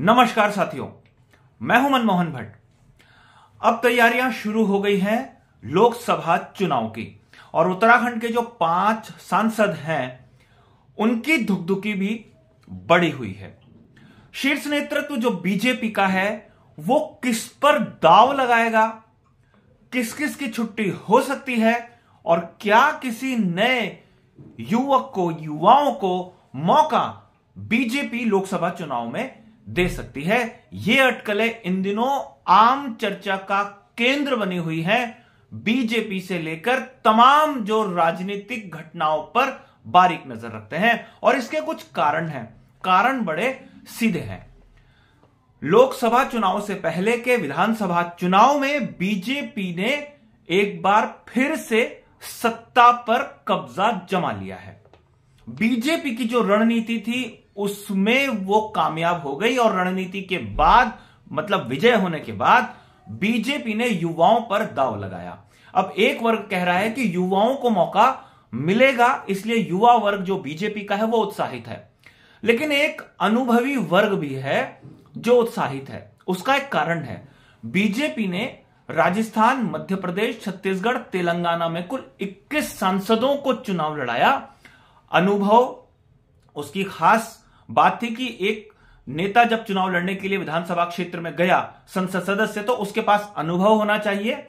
नमस्कार साथियों मैं हूं मनमोहन भट्ट अब तैयारियां शुरू हो गई हैं लोकसभा चुनाव की और उत्तराखंड के जो पांच सांसद हैं उनकी धुकधुकी भी बड़ी हुई है शीर्ष नेतृत्व जो बीजेपी का है वो किस पर दाव लगाएगा किस किस की छुट्टी हो सकती है और क्या किसी नए युवक को युवाओं को मौका बीजेपी लोकसभा चुनाव में दे सकती है ये अटकलें इन दिनों आम चर्चा का केंद्र बनी हुई है बीजेपी से लेकर तमाम जो राजनीतिक घटनाओं पर बारीक नजर रखते हैं और इसके कुछ कारण हैं कारण बड़े सीधे हैं लोकसभा चुनाव से पहले के विधानसभा चुनाव में बीजेपी ने एक बार फिर से सत्ता पर कब्जा जमा लिया है बीजेपी की जो रणनीति थी उसमें वो कामयाब हो गई और रणनीति के बाद मतलब विजय होने के बाद बीजेपी ने युवाओं पर दाव लगाया अब एक वर्ग कह रहा है कि युवाओं को मौका मिलेगा इसलिए युवा वर्ग जो बीजेपी का है वो उत्साहित है लेकिन एक अनुभवी वर्ग भी है जो उत्साहित है उसका एक कारण है बीजेपी ने राजस्थान मध्य प्रदेश छत्तीसगढ़ तेलंगाना में कुल 21 सांसदों को चुनाव लड़ाया अनुभव उसकी खास बात थी कि एक नेता जब चुनाव लड़ने के लिए विधानसभा क्षेत्र में गया संसद सदस्य तो उसके पास अनुभव होना चाहिए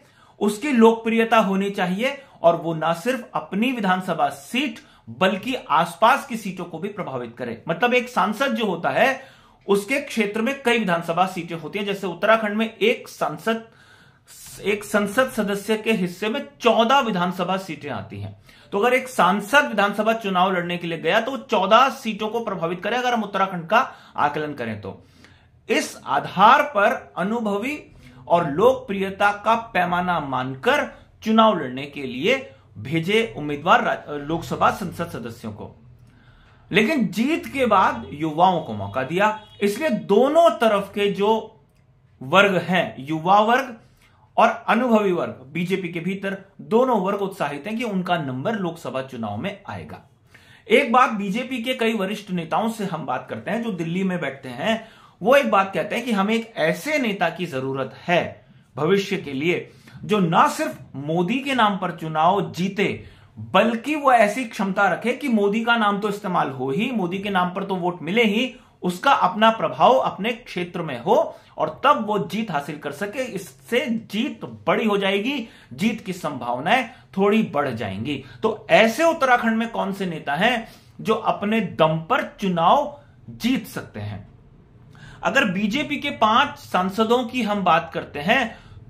उसकी लोकप्रियता होनी चाहिए और वो ना सिर्फ अपनी विधानसभा सीट बल्कि आसपास की सीटों को भी प्रभावित करे मतलब एक सांसद जो होता है उसके क्षेत्र में कई विधानसभा सीटें होती हैं जैसे उत्तराखंड में एक सांसद एक संसद सदस्य के हिस्से में चौदह विधानसभा सीटें आती हैं तो अगर एक सांसद विधानसभा चुनाव लड़ने के लिए गया तो वो चौदह सीटों को प्रभावित करे अगर हम उत्तराखंड का आकलन करें तो इस आधार पर अनुभवी और लोकप्रियता का पैमाना मानकर चुनाव लड़ने के लिए भेजे उम्मीदवार लोकसभा संसद सदस्यों को लेकिन जीत के बाद युवाओं को मौका दिया इसलिए दोनों तरफ के जो वर्ग हैं युवा वर्ग और अनुभवी वर्ग बीजेपी के भीतर दोनों वर्ग उत्साहित हैं कि उनका नंबर लोकसभा चुनाव में आएगा एक बात बीजेपी के कई वरिष्ठ नेताओं से हम बात करते हैं जो दिल्ली में बैठते हैं वो एक बात कहते हैं कि हमें एक ऐसे नेता की जरूरत है भविष्य के लिए जो ना सिर्फ मोदी के नाम पर चुनाव जीते बल्कि वो ऐसी क्षमता रखे कि मोदी का नाम तो इस्तेमाल हो ही मोदी के नाम पर तो वोट मिले ही उसका अपना प्रभाव अपने क्षेत्र में हो और तब वो जीत हासिल कर सके इससे जीत बड़ी हो जाएगी जीत की संभावनाएं थोड़ी बढ़ जाएंगी तो ऐसे उत्तराखंड में कौन से नेता हैं जो अपने दम पर चुनाव जीत सकते हैं अगर बीजेपी के पांच सांसदों की हम बात करते हैं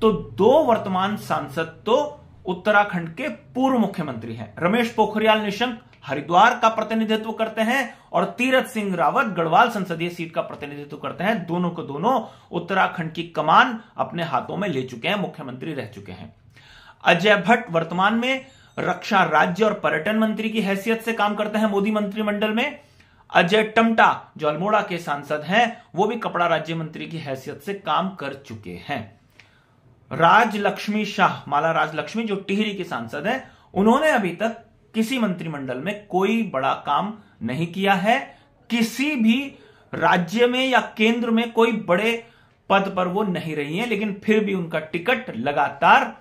तो दो वर्तमान सांसद तो उत्तराखंड के पूर्व मुख्यमंत्री हैं रमेश पोखरियाल निशंक हरिद्वार का प्रतिनिधित्व करते हैं और तीरथ सिंह रावत गढ़वाल संसदीय सीट का प्रतिनिधित्व करते हैं दोनों को दोनों उत्तराखंड की कमान अपने हाथों में ले चुके हैं मुख्यमंत्री रह चुके हैं अजय भट्ट वर्तमान में रक्षा राज्य और पर्यटन मंत्री की हैसियत से काम करते हैं मोदी मंत्रिमंडल में अजय टमटा जो अल्मोड़ा के सांसद हैं वो भी कपड़ा राज्य मंत्री की हैसियत से काम कर चुके हैं राजलक्ष्मी शाह माला राजलक्ष्मी जो टिहरी के सांसद है उन्होंने अभी तक किसी मंत्रिमंडल में कोई बड़ा काम नहीं किया है किसी भी राज्य में या केंद्र में कोई बड़े पद पर वो नहीं रही हैं लेकिन फिर भी उनका टिकट लगातार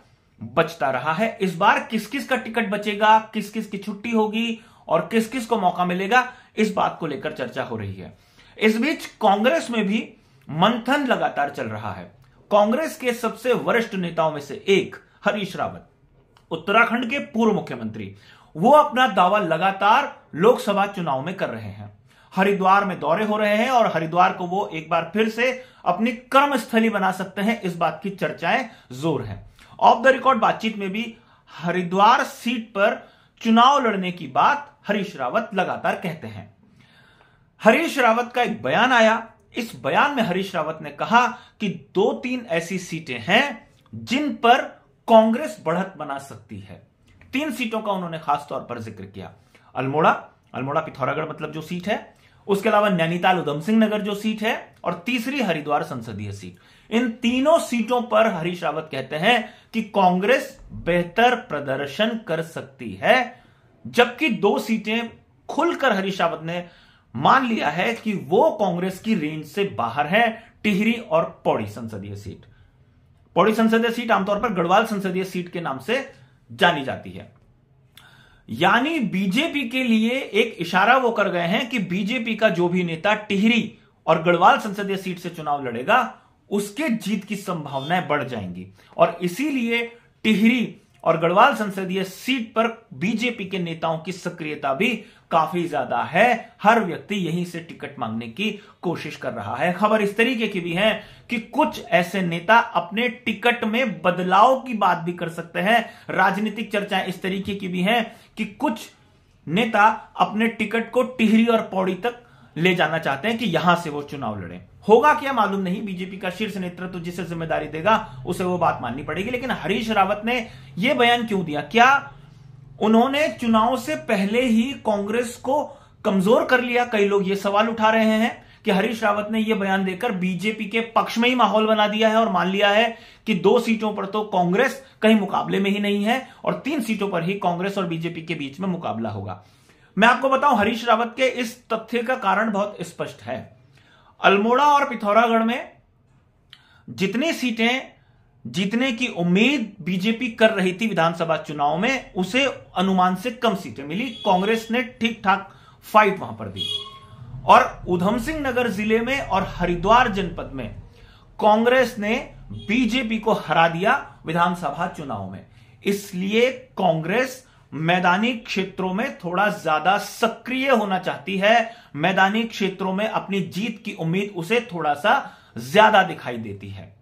बचता रहा है इस बार किस किस का टिकट बचेगा किस किस की छुट्टी होगी और किस किस को मौका मिलेगा इस बात को लेकर चर्चा हो रही है इस बीच कांग्रेस में भी मंथन लगातार चल रहा है कांग्रेस के सबसे वरिष्ठ नेताओं में से एक हरीश रावत उत्तराखंड के पूर्व मुख्यमंत्री वो अपना दावा लगातार लोकसभा चुनाव में कर रहे हैं हरिद्वार में दौरे हो रहे हैं और हरिद्वार को वो एक बार फिर से अपनी कर्मस्थली बना सकते हैं इस बात की चर्चाएं जोर है ऑफ द रिकॉर्ड बातचीत में भी हरिद्वार सीट पर चुनाव लड़ने की बात हरीश रावत लगातार कहते हैं हरीश रावत का एक बयान आया इस बयान में हरीश रावत ने कहा कि दो तीन ऐसी सीटें हैं जिन पर कांग्रेस बढ़त बना सकती है तीन सीटों का उन्होंने खासतौर पर जिक्र किया अल्मोड़ा अल्मोड़ा पिथौरागढ़ मतलब जो सीट है उसके अलावा नैनीताल उधम सिंह नगर जो सीट है और तीसरी हरिद्वार संसदीय सीट इन तीनों सीटों पर हरीश रावत कहते हैं कि कांग्रेस बेहतर प्रदर्शन कर सकती है जबकि दो सीटें खुलकर हरीश रावत ने मान लिया है कि वो कांग्रेस की रेंज से बाहर है टिहरी और पौड़ी संसदीय सीट पौड़ी संसदीय सीट आमतौर पर गढ़वाल संसदीय सीट के नाम से जानी जाती है यानी बीजेपी के लिए एक इशारा वो कर गए हैं कि बीजेपी का जो भी नेता टिहरी और गढ़वाल संसदीय सीट से चुनाव लड़ेगा उसके जीत की संभावनाएं बढ़ जाएंगी और इसीलिए टिहरी और गढ़वाल संसदीय सीट पर बीजेपी के नेताओं की सक्रियता भी काफी ज्यादा है हर व्यक्ति यहीं से टिकट मांगने की कोशिश कर रहा है खबर इस तरीके की भी है कि कुछ ऐसे नेता अपने टिकट में बदलाव की बात भी कर सकते हैं राजनीतिक चर्चाएं इस तरीके की भी हैं कि कुछ नेता अपने टिकट को टिहरी और पौड़ी तक ले जाना चाहते हैं कि यहां से वो चुनाव लड़ें होगा क्या मालूम नहीं बीजेपी का शीर्ष नेतृत्व तो जिसे जिम्मेदारी देगा उसे वो बात माननी पड़ेगी लेकिन हरीश रावत ने यह बयान क्यों दिया क्या उन्होंने चुनाव से पहले ही कांग्रेस को कमजोर कर लिया कई लोग ये सवाल उठा रहे हैं कि हरीश रावत ने यह बयान देकर बीजेपी के पक्ष में ही माहौल बना दिया है और मान लिया है कि दो सीटों पर तो कांग्रेस कहीं मुकाबले में ही नहीं है और तीन सीटों पर ही कांग्रेस और बीजेपी के बीच में मुकाबला होगा मैं आपको बताऊं हरीश रावत के इस तथ्य का कारण बहुत स्पष्ट है अल्मोड़ा और पिथौरागढ़ में जितनी सीटें जीतने की उम्मीद बीजेपी कर रही थी विधानसभा चुनाव में उसे अनुमान से कम सीटें मिली कांग्रेस ने ठीक ठाक फाइट वहां पर दी और उधम सिंह नगर जिले में और हरिद्वार जनपद में कांग्रेस ने बीजेपी को हरा दिया विधानसभा चुनाव में इसलिए कांग्रेस मैदानी क्षेत्रों में थोड़ा ज्यादा सक्रिय होना चाहती है मैदानी क्षेत्रों में अपनी जीत की उम्मीद उसे थोड़ा सा ज्यादा दिखाई देती है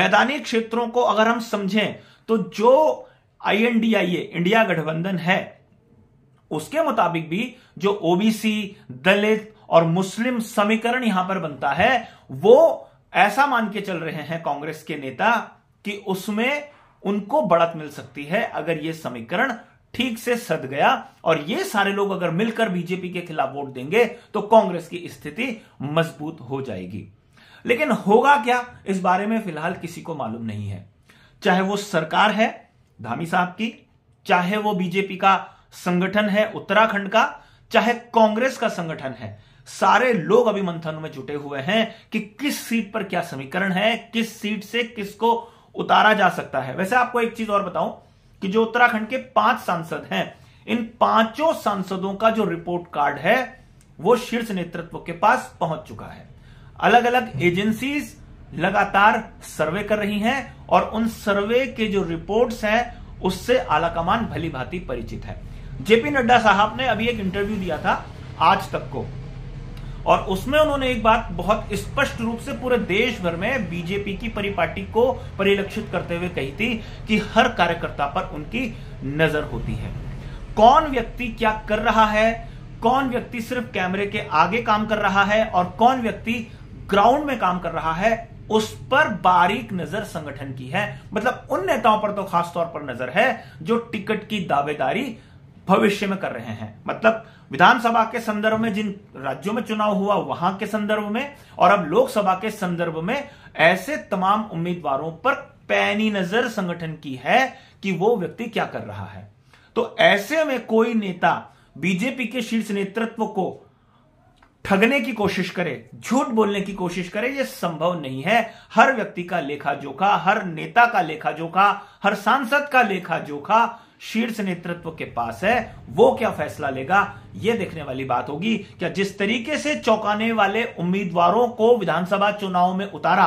मैदानी क्षेत्रों को अगर हम समझें तो जो आईएनडीआईए इंडिया गठबंधन है उसके मुताबिक भी जो ओबीसी दलित और मुस्लिम समीकरण यहां पर बनता है वो ऐसा मान के चल रहे हैं कांग्रेस के नेता कि उसमें उनको बढ़त मिल सकती है अगर यह समीकरण ठीक से सद गया और ये सारे लोग अगर मिलकर बीजेपी के खिलाफ वोट देंगे तो कांग्रेस की स्थिति मजबूत हो जाएगी लेकिन होगा क्या इस बारे में फिलहाल किसी को मालूम नहीं है चाहे वो सरकार है धामी साहब की चाहे वो बीजेपी का संगठन है उत्तराखंड का चाहे कांग्रेस का संगठन है सारे लोग अभी मंथन में जुटे हुए हैं कि किस सीट पर क्या समीकरण है किस सीट से किसको उतारा जा सकता है वैसे आपको एक चीज और बताऊं कि जो उत्तराखंड के पांच सांसद हैं इन पांचों सांसदों का जो रिपोर्ट कार्ड है वो शीर्ष नेतृत्व के पास पहुंच चुका है अलग अलग एजेंसीज लगातार सर्वे कर रही हैं और उन सर्वे के जो रिपोर्ट्स हैं उससे आलाकमान भली भांति परिचित है जेपी नड्डा साहब ने अभी एक इंटरव्यू दिया था आज तक को और उसमें उन्होंने एक बात बहुत स्पष्ट रूप से पूरे देश भर में बीजेपी की परिपाटी को परिलक्षित करते हुए कही थी कि हर कार्यकर्ता पर उनकी नजर होती है कौन व्यक्ति क्या कर रहा है कौन व्यक्ति सिर्फ कैमरे के आगे काम कर रहा है और कौन व्यक्ति ग्राउंड में काम कर रहा है उस पर बारीक नजर संगठन की है मतलब उन नेताओं पर तो खासतौर पर नजर है जो टिकट की दावेदारी भविष्य में कर रहे हैं मतलब विधानसभा के संदर्भ में जिन राज्यों में चुनाव हुआ वहां के संदर्भ में और अब लोकसभा के संदर्भ में ऐसे तमाम उम्मीदवारों पर पैनी नजर संगठन की है कि वो व्यक्ति क्या कर रहा है तो ऐसे में कोई नेता बीजेपी के शीर्ष नेतृत्व को ठगने की कोशिश करे झूठ बोलने की कोशिश करे ये संभव नहीं है हर व्यक्ति का लेखा जोखा हर नेता का लेखा जोखा हर सांसद का लेखा जोखा शीर्ष नेतृत्व के पास है वो क्या फैसला लेगा ये देखने वाली बात होगी क्या जिस तरीके से चौंकाने वाले उम्मीदवारों को विधानसभा चुनाव में उतारा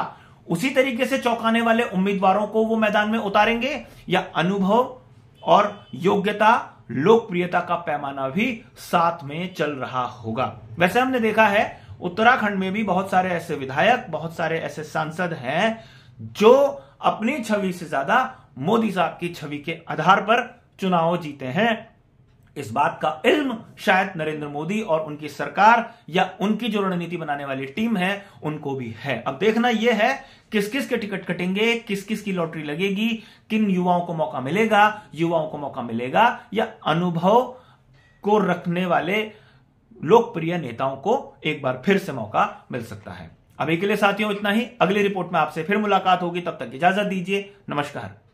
उसी तरीके से चौंकाने वाले उम्मीदवारों को वो मैदान में उतारेंगे या अनुभव और योग्यता लोकप्रियता का पैमाना भी साथ में चल रहा होगा वैसे हमने देखा है उत्तराखंड में भी बहुत सारे ऐसे विधायक बहुत सारे ऐसे सांसद हैं जो अपनी छवि से ज्यादा मोदी साहब की छवि के आधार पर चुनाव जीते हैं इस बात का इल्म शायद नरेंद्र मोदी और उनकी सरकार या उनकी जो रणनीति बनाने वाली टीम है उनको भी है अब देखना यह है किस किस के टिकट कटेंगे किस किस की लॉटरी लगेगी किन युवाओं को मौका मिलेगा युवाओं को मौका मिलेगा या अनुभव को रखने वाले लोकप्रिय नेताओं को एक बार फिर से मौका मिल सकता है अभी के लिए साथियों इतना ही अगली रिपोर्ट में आपसे फिर मुलाकात होगी तब तक इजाजत दीजिए नमस्कार